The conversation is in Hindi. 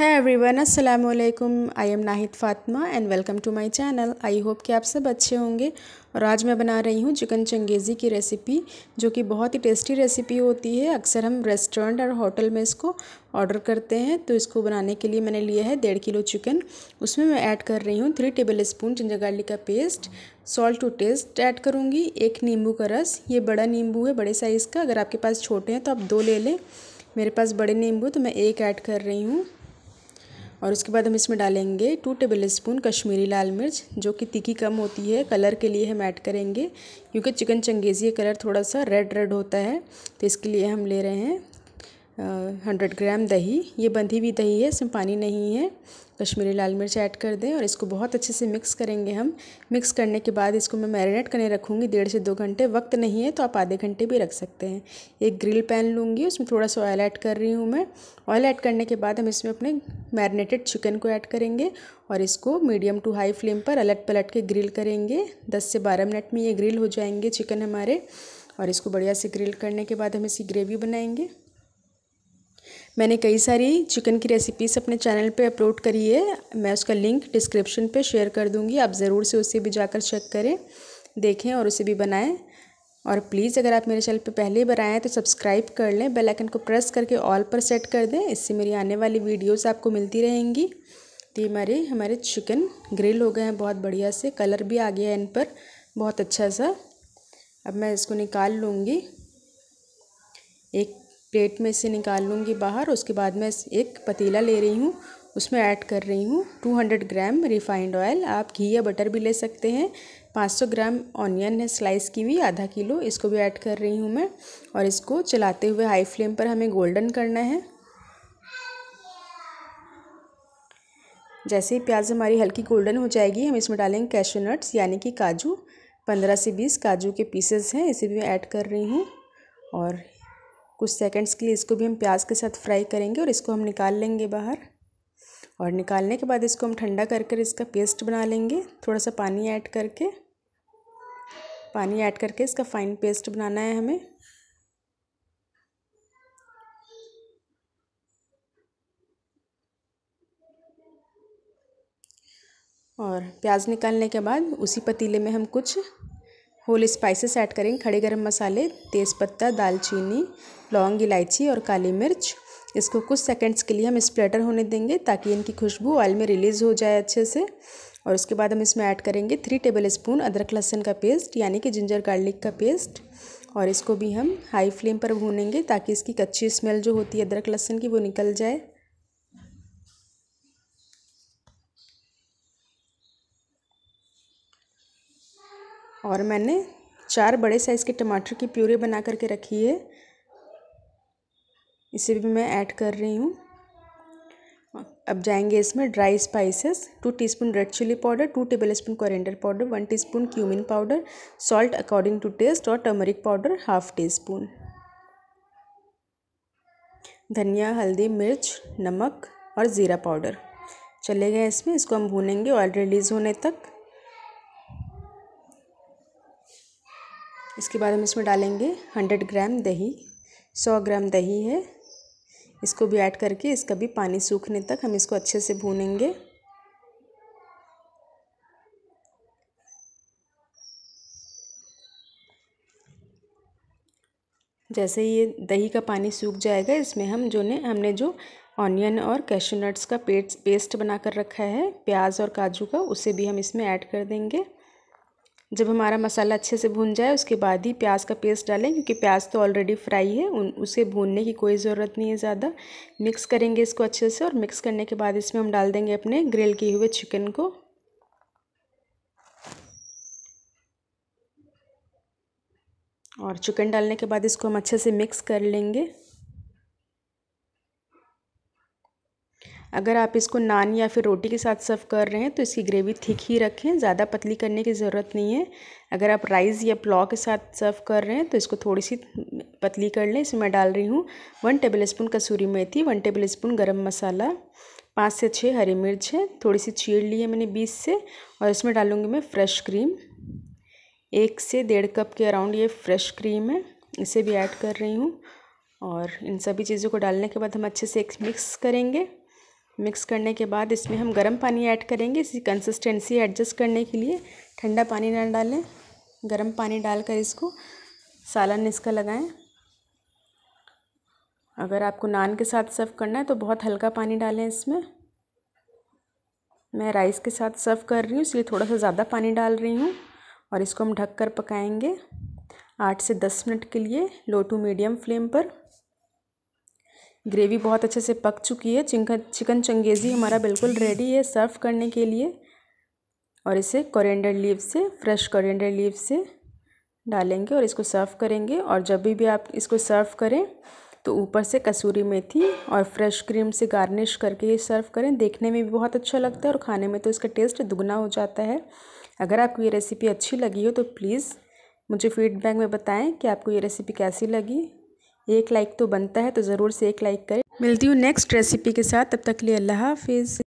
है एवरीवन अस्सलाम वालेकुम I am Nahid Fatima and welcome to my channel I hope कि आप सब अच्छे होंगे और आज मैं बना रही हूँ चिकन चंगेज़ी की रेसिपी जो कि बहुत ही टेस्टी रेसिपी होती है अक्सर हम रेस्टोरेंट और होटल में इसको ऑर्डर करते हैं तो इसको बनाने के लिए मैंने लिया है डेढ़ किलो चिकन उसमें मैं ऐड कर रही हूँ three tablespoon ginger garlic का paste salt to taste add करूँगी एक नींबू का रस ये बड़ा नींबू है बड़े साइज़ का अगर आपके पास छोटे हैं तो आप दो ले लें मेरे पास बड़े नींबू तो मैं एक ऐड कर रही हूँ और उसके बाद हम इसमें डालेंगे टू टेबल स्पून कश्मीरी लाल मिर्च जो कि तीखी कम होती है कलर के लिए हम ऐड करेंगे क्योंकि चिकन चंगेज़ी कलर थोड़ा सा रेड रेड होता है तो इसके लिए हम ले रहे हैं हंड्रेड ग्राम दही ये बंधी हुई दही है इसमें पानी नहीं है कश्मीरी लाल मिर्च ऐड कर दें और इसको बहुत अच्छे से मिक्स करेंगे हम मिक्स करने के बाद इसको मैं मैरिनेट करने रखूँगी डेढ़ से दो घंटे वक्त नहीं है तो आप आधे घंटे भी रख सकते हैं एक ग्रिल पैन लूँगी उसमें थोड़ा सा ऑयल ऐड कर रही हूँ मैं ऑयल ऐड करने के बाद हम इसमें अपने मैरिनेटेड चिकन को ऐड करेंगे और इसको मीडियम टू हाई फ्लेम पर अलट पलट के ग्रिल करेंगे दस से बारह मिनट में ये ग्रिल हो जाएंगे चिकन हमारे और इसको बढ़िया से ग्रिल करने के बाद हम इसकी ग्रेवी बनाएंगे मैंने कई सारी चिकन की रेसिपीज़ अपने चैनल पे अपलोड करी है मैं उसका लिंक डिस्क्रिप्शन पे शेयर कर दूँगी आप ज़रूर से उसे भी जाकर चेक करें देखें और उसे भी बनाएं और प्लीज़ अगर आप मेरे चैनल पे पहले ही बनाए हैं तो सब्सक्राइब कर लें बेलाइकन को प्रेस करके ऑल पर सेट कर दें इससे मेरी आने वाली वीडियोज़ आपको मिलती रहेंगी तो ये हमारे हमारे चिकन ग्रिल हो गए हैं बहुत बढ़िया से कलर भी आ गया है इन पर बहुत अच्छा सा अब मैं इसको निकाल लूँगी एक प्लेट में से निकाल लूँगी बाहर उसके बाद मैं एक पतीला ले रही हूँ उसमें ऐड कर रही हूँ 200 ग्राम रिफाइंड ऑयल आप घी या बटर भी ले सकते हैं 500 ग्राम ऑनियन है स्लाइस की हुई आधा किलो इसको भी ऐड कर रही हूँ मैं और इसको चलाते हुए हाई फ्लेम पर हमें गोल्डन करना है जैसे ही प्याज हमारी हल्की गोल्डन हो जाएगी हम इसमें डालेंगे कैशो नट्स यानी कि काजू पंद्रह से बीस काजू के पीसेस हैं इसे भी मैं ऐड कर रही हूँ और कुछ सेकंड्स के लिए इसको भी हम प्याज के साथ फ्राई करेंगे और इसको हम निकाल लेंगे बाहर और निकालने के बाद इसको हम ठंडा कर कर इसका पेस्ट बना लेंगे थोड़ा सा पानी ऐड करके पानी ऐड करके इसका फाइन पेस्ट बनाना है हमें और प्याज निकालने के बाद उसी पतीले में हम कुछ होल स्पाइसेस ऐड करेंगे खड़े गरम मसाले तेज़पत्ता दालचीनी लौंग इलायची और काली मिर्च इसको कुछ सेकंड्स के लिए हम स्प्लेटर होने देंगे ताकि इनकी खुशबू ऑयल में रिलीज़ हो जाए अच्छे से और उसके बाद हम इसमें ऐड करेंगे थ्री टेबल स्पून अदरक लहसन का पेस्ट यानी कि जिंजर गार्लिक का पेस्ट और इसको भी हम हाई फ्लेम पर भूनेंगे ताकि इसकी कच्ची स्मेल जो होती है अदरक लहसन की वो निकल जाए और मैंने चार बड़े साइज़ के टमाटर की प्यूरी बना करके रखी है इसे भी मैं ऐड कर रही हूँ अब जाएंगे इसमें dry spices two teaspoon red chilli powder two tablespoon coriander powder one teaspoon cumin powder salt according to taste और turmeric powder half teaspoon धनिया हल्दी मिर्च नमक और ज़ीरा पाउडर चले गए इसमें इसको हम भूनेंगे ऑयल रिलीज़ होने तक इसके बाद हम इसमें डालेंगे हंड्रेड ग्राम दही सौ ग्राम दही है इसको भी ऐड करके इसका भी पानी सूखने तक हम इसको अच्छे से भूनेंगे जैसे ये दही का पानी सूख जाएगा इसमें हम जो ने हमने जो ऑनियन और कैशनट्स का पेस्ट बना कर रखा है प्याज और काजू का उसे भी हम इसमें ऐड कर देंगे जब हमारा मसाला अच्छे से भून जाए उसके बाद ही प्याज का पेस्ट डालें क्योंकि प्याज तो ऑलरेडी फ्राई है उन उसे भूनने की कोई ज़रूरत नहीं है ज़्यादा मिक्स करेंगे इसको अच्छे से और मिक्स करने के बाद इसमें हम डाल देंगे अपने ग्रिल किए हुए चिकन को और चिकन डालने के बाद इसको हम अच्छे से मिक्स कर लेंगे अगर आप इसको नान या फिर रोटी के साथ सर्व कर रहे हैं तो इसकी ग्रेवी थिक ही रखें ज़्यादा पतली करने की ज़रूरत नहीं है अगर आप राइस या पुलाव के साथ सर्व कर रहे हैं तो इसको थोड़ी सी पतली कर लें इसमें मैं डाल रही हूँ वन टेबल स्पून कसूरी मेथी one tablespoon garam masala पाँच से छः हरी मिर्च है थोड़ी सी चीड़ ली है मैंने बीस से और इसमें डालूँगी मैं फ्रेश क्रीम एक से डेढ़ कप के अराउंड ये फ्रेश क्रीम है इसे भी ऐड कर रही हूँ और इन सभी चीज़ों को डालने के बाद हम अच्छे से एक मिक्स करेंगे मिक्स करने के बाद इसमें हम गर्म पानी ऐड करेंगे इसकी कंसिस्टेंसी एडजस्ट करने के लिए ठंडा पानी ना डालें गर्म पानी डालकर इसको सालन इसका लगाएं अगर आपको नान के साथ सर्व करना है तो बहुत हल्का पानी डालें इसमें मैं राइस के साथ सर्व कर रही हूँ इसलिए थोड़ा सा ज़्यादा पानी डाल रही हूँ और इसको हम ढक कर पकाएंगे आठ से दस मिनट के लिए लो टू मीडियम फ्लेम पर ग्रेवी बहुत अच्छे से पक चुकी है चिकन चिकन चंगेज़ी हमारा बिल्कुल रेडी है सर्व करने के लिए और इसे कोरिएंडर लीव से फ्रेश कोरिएंडर लीव से डालेंगे और इसको सर्व करेंगे और जब भी भी आप इसको सर्व करें तो ऊपर से कसूरी मेथी और फ्रेश क्रीम से गार्निश करके ये सर्व करें देखने में भी बहुत अच्छा लगता है और खाने में तो इसका टेस्ट दुगना हो जाता है अगर आपको ये रेसिपी अच्छी लगी हो तो प्लीज़ मुझे फीडबैक में बताएं कि आपको ये रेसिपी कैसी लगी एक लाइक तो बनता है तो ज़रूर से एक लाइक करें मिलती हूँ नेक्स्ट रेसिपी के साथ तब तक लिए अल्लाह हाफिज़